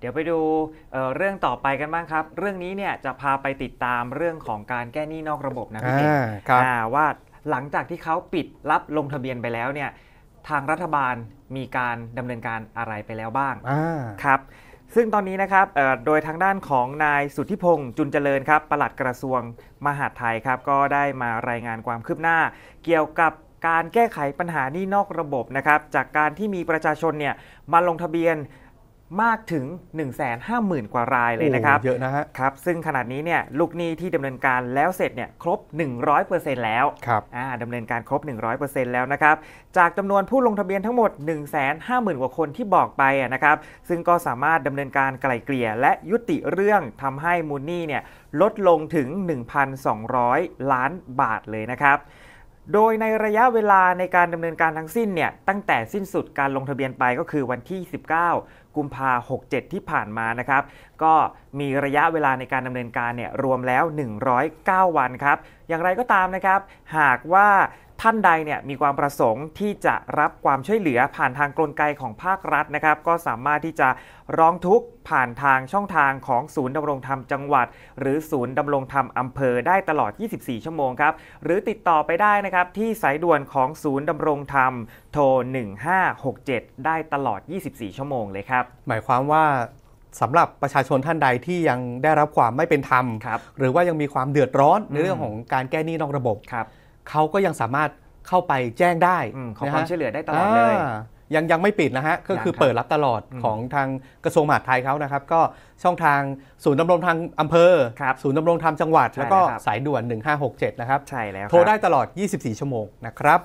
เดี๋ยวไปดูเเรื่องต่อไปกันบ้างครับ เรื่องนี้เนี่ยจะพาไปติดตามเรื่องของการแก้หนี้นอกระบบนะพี่เอกว่าหลังจากที่เขาปิดรับลงทะเบียนไปแล้วเนี่ย ทางรัฐบาลมีการดำเนินการอะไรไปแล้วบ้างครับ ซึ่งตอนนี้นะครับโดยทางด้านของนายสุทธิพงศ์จุนเจริญครับปลัดกระทรวงมหาดไทยครับ ก็ได้มารายงานความคืบหน้า เกี่ยวกับการแก้ไขปัญหานี้นอกระบบนะครับ จากการที่มีประชาชนเนี่ยมาลงทะเบียนมากถึง 150,000 กว่ารายเลยนะครับเยอะนะฮะครับซึ่งขนาดนี้เนี่ยลูกหนี้ที่ดำเนินการแล้วเสร็จเนี่ยครบ 100%แล้วครับอ่าดำเนินการครบ 100%แล้วนะครับจากจำนวนผู้ลงทะเบียนทั้งหมด 150,000กว่าคนที่บอกไปนะครับซึ่งก็สามารถดำเนินการไกล่เกลี่ย และยุติเรื่องทำให้มูลหนี้เนี่ยลดลงถึง1,200 ล้านบาทเลยนะครับโดยในระยะเวลาในการดำเนินการทั้งสิ้นเนี่ยตั้งแต่สิ้นสุดการลงทะเบียนไปก็คือวันที่ 19กุมภา67 ที่ผ่านมานะครับก็มีระยะเวลาในการดำเนินการเนี่ยรวมแล้ว 109 วันครับอย่างไรก็ตามนะครับ หากว่าท่านใดเนี่ยมีความประสงค์ที่จะรับความช่วยเหลือผ่านทางกลไกของภาครัฐนะครับ ก็สามารถที่จะร้องทุกข์ผ่านทางช่องทางของศูนย์ดำรงธรรมจังหวัด หรือศูนย์ดำรงธรรมอำเภอได้ตลอด 24 ชั่วโมงครับหรือติดต่อไปได้นะครับที่สายด่วนของศูนย์ดำรงธรรมโทร1567 ได้ตลอด 24 ชั่วโมงเลยครับหมายความว่าสำหรับประชาชนท่านใดที่ยังได้รับความไม่เป็นธรรมรหรือว่ายังมีความเดือดร้อนในเรื่องของการแก้หนี้นอกระบบบบเขาก็ยังสามารถเข้าไปแจ้งได้ขอความช่วยเหลือได้ตลอดเลยยังยังไม่ปิดนะฮะก็คือเปิดรับตลอดของทางกระทรวงมหาดไทยเขานะครับ ก็ช่องทางศูนย์ดำรงทางอำเภอศูนย์ดำรงธรรมจังหวัดแล้วก็สายด่วน 1567 นะครับใช่แล้วโทรได้ตลอด 24 ชั่วโมงนะครับ